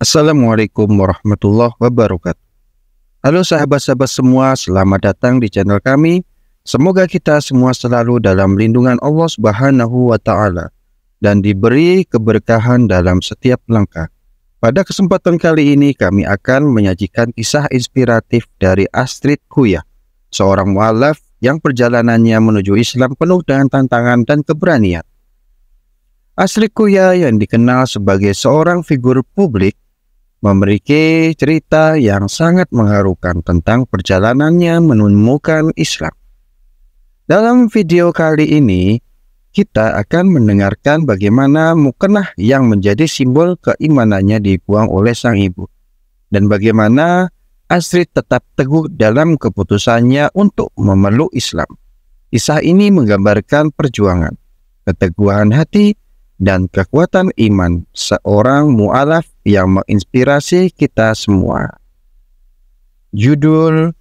Assalamualaikum warahmatullahi wabarakatuh. Halo sahabat-sahabat semua, selamat datang di channel kami. Semoga kita semua selalu dalam lindungan Allah Subhanahu wa taala dan diberi keberkahan dalam setiap langkah. Pada kesempatan kali ini kami akan menyajikan kisah inspiratif dari Astrid Kuya, seorang mualaf yang perjalanannya menuju Islam penuh dengan tantangan dan keberanian. Astrid Kuya yang dikenal sebagai seorang figur publik memiliki cerita yang sangat mengharukan tentang perjalanannya menemukan Islam. Dalam video kali ini, kita akan mendengarkan bagaimana Mukenah yang menjadi simbol keimanannya dibuang oleh sang ibu, dan bagaimana Astrid tetap teguh dalam keputusannya untuk memeluk Islam. Kisah ini menggambarkan perjuangan, keteguhan hati, dan kekuatan iman seorang mu'alaf yang menginspirasi kita semua. Judul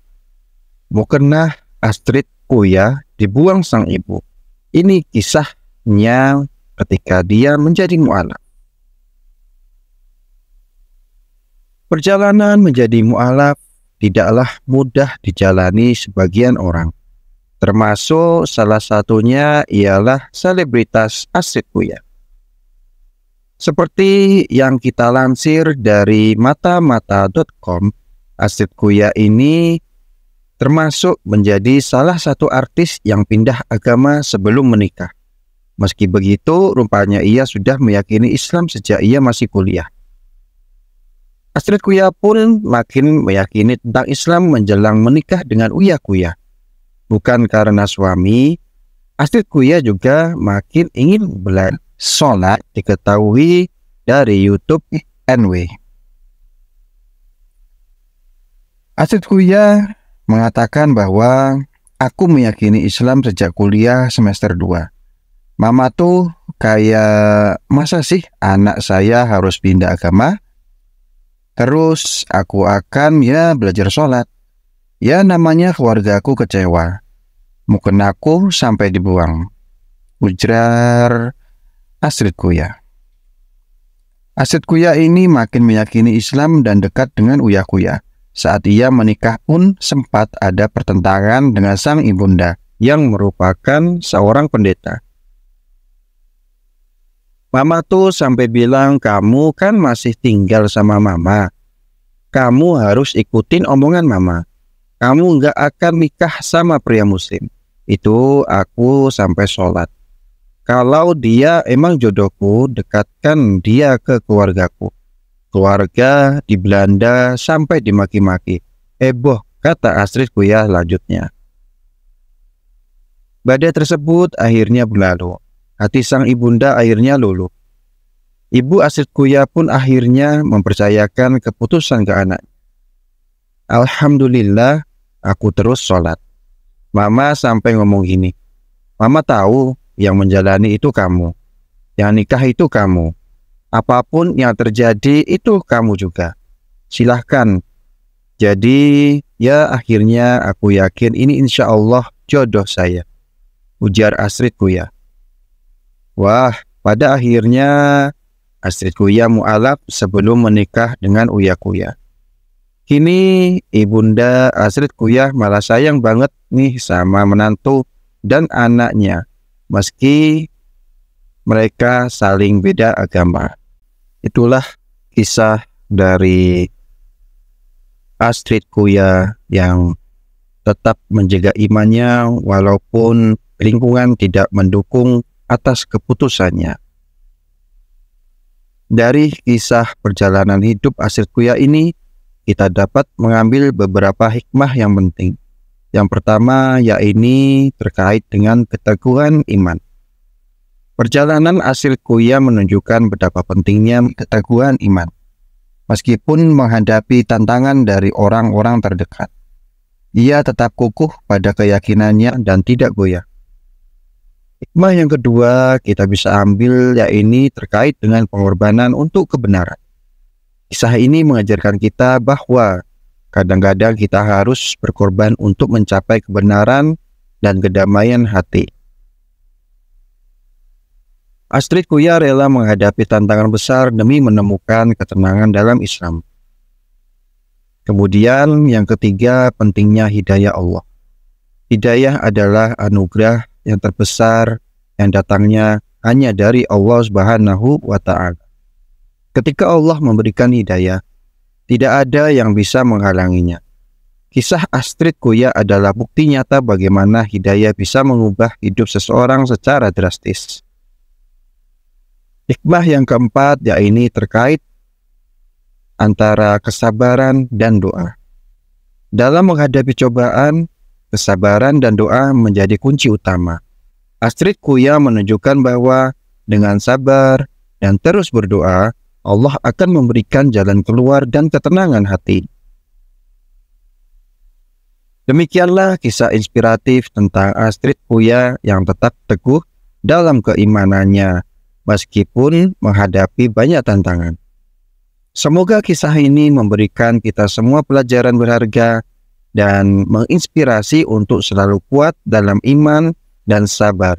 Mukernah Astrid Kuya dibuang sang ibu. Ini kisahnya ketika dia menjadi mu'alaf. Perjalanan menjadi mu'alaf tidaklah mudah dijalani sebagian orang. Termasuk salah satunya ialah selebritas Astrid Kuya. Seperti yang kita lansir dari matamata.com, Astrid Kuya ini termasuk menjadi salah satu artis yang pindah agama sebelum menikah. Meski begitu, rupanya ia sudah meyakini Islam sejak ia masih kuliah. Astrid Kuya pun makin meyakini tentang Islam menjelang menikah dengan Uya Kuya. Bukan karena suami, Astrid Kuya juga makin ingin belajar Sholat diketahui dari YouTube NW. Asid Kuya mengatakan bahwa aku meyakini Islam sejak kuliah semester 2. Mama tuh kayak masa sih anak saya harus pindah agama? Terus aku akan ya belajar sholat. Ya namanya keluarga aku kecewa. Mungkin aku sampai dibuang. Ujar Astrid Kuya. Astrid Kuya ini makin meyakini Islam dan dekat dengan Uya Kuya. Saat ia menikah pun sempat ada pertentangan dengan sang ibunda yang merupakan seorang pendeta. Mama tuh sampai bilang kamu kan masih tinggal sama mama. Kamu harus ikutin omongan mama. Kamu nggak akan nikah sama pria muslim. Itu aku sampai sholat kalau dia emang jodohku, dekatkan dia ke keluargaku. Keluarga di Belanda sampai dimaki-maki. Eboh eh, kata Astrid ya, lanjutnya. Badai tersebut akhirnya berlalu. Hati sang ibunda akhirnya luluh. Ibu Astrid Kuya pun akhirnya mempercayakan keputusan ke anak. Alhamdulillah, aku terus sholat. Mama sampai ngomong gini. Mama tahu yang menjalani itu kamu, yang nikah itu kamu. Apapun yang terjadi itu kamu juga. Silahkan. Jadi ya akhirnya aku yakin ini insya Allah jodoh saya. Ujar Astrid Kuya. Wah, pada akhirnya Astrid Kuya mu'alaf sebelum menikah dengan Uya Kuya. Kini ibunda Astrid Kuyah malah sayang banget nih sama menantu dan anaknya meski mereka saling beda agama. Itulah kisah dari Astrid Kuya yang tetap menjaga imannya walaupun lingkungan tidak mendukung atas keputusannya. Dari kisah perjalanan hidup Astrid Kuya ini, kita dapat mengambil beberapa hikmah yang penting. Yang pertama yakni terkait dengan keteguhan iman. Perjalanan asil kuya menunjukkan betapa pentingnya keteguhan iman, meskipun menghadapi tantangan dari orang-orang terdekat. Ia tetap kukuh pada keyakinannya dan tidak goyah. Hikmah yang kedua kita bisa ambil yakni terkait dengan pengorbanan untuk kebenaran. Kisah ini mengajarkan kita bahwa Kadang-kadang kita harus berkorban untuk mencapai kebenaran dan kedamaian hati. Astrid Kuya rela menghadapi tantangan besar demi menemukan ketenangan dalam Islam. Kemudian yang ketiga pentingnya hidayah Allah. Hidayah adalah anugerah yang terbesar yang datangnya hanya dari Allah Subhanahu wa taala. Ketika Allah memberikan hidayah, tidak ada yang bisa menghalanginya. Kisah Astrid Kuya adalah bukti nyata bagaimana hidayah bisa mengubah hidup seseorang secara drastis. Hikmah yang keempat yakni terkait antara kesabaran dan doa. Dalam menghadapi cobaan, kesabaran dan doa menjadi kunci utama. Astrid Kuya menunjukkan bahwa dengan sabar dan terus berdoa, Allah akan memberikan jalan keluar dan ketenangan hati. Demikianlah kisah inspiratif tentang Astrid Puya yang tetap teguh dalam keimanannya meskipun menghadapi banyak tantangan. Semoga kisah ini memberikan kita semua pelajaran berharga dan menginspirasi untuk selalu kuat dalam iman dan sabar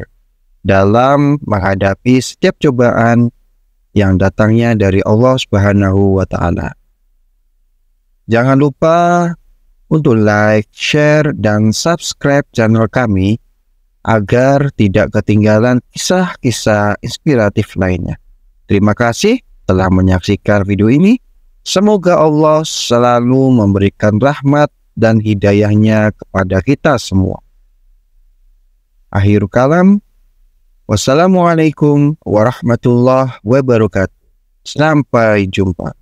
dalam menghadapi setiap cobaan yang datangnya dari Allah Subhanahu wa taala. Jangan lupa untuk like, share dan subscribe channel kami agar tidak ketinggalan kisah-kisah inspiratif lainnya. Terima kasih telah menyaksikan video ini. Semoga Allah selalu memberikan rahmat dan hidayahnya kepada kita semua. Akhir kalam, Wassalamualaikum warahmatullahi wabarakatuh. Sampai jumpa.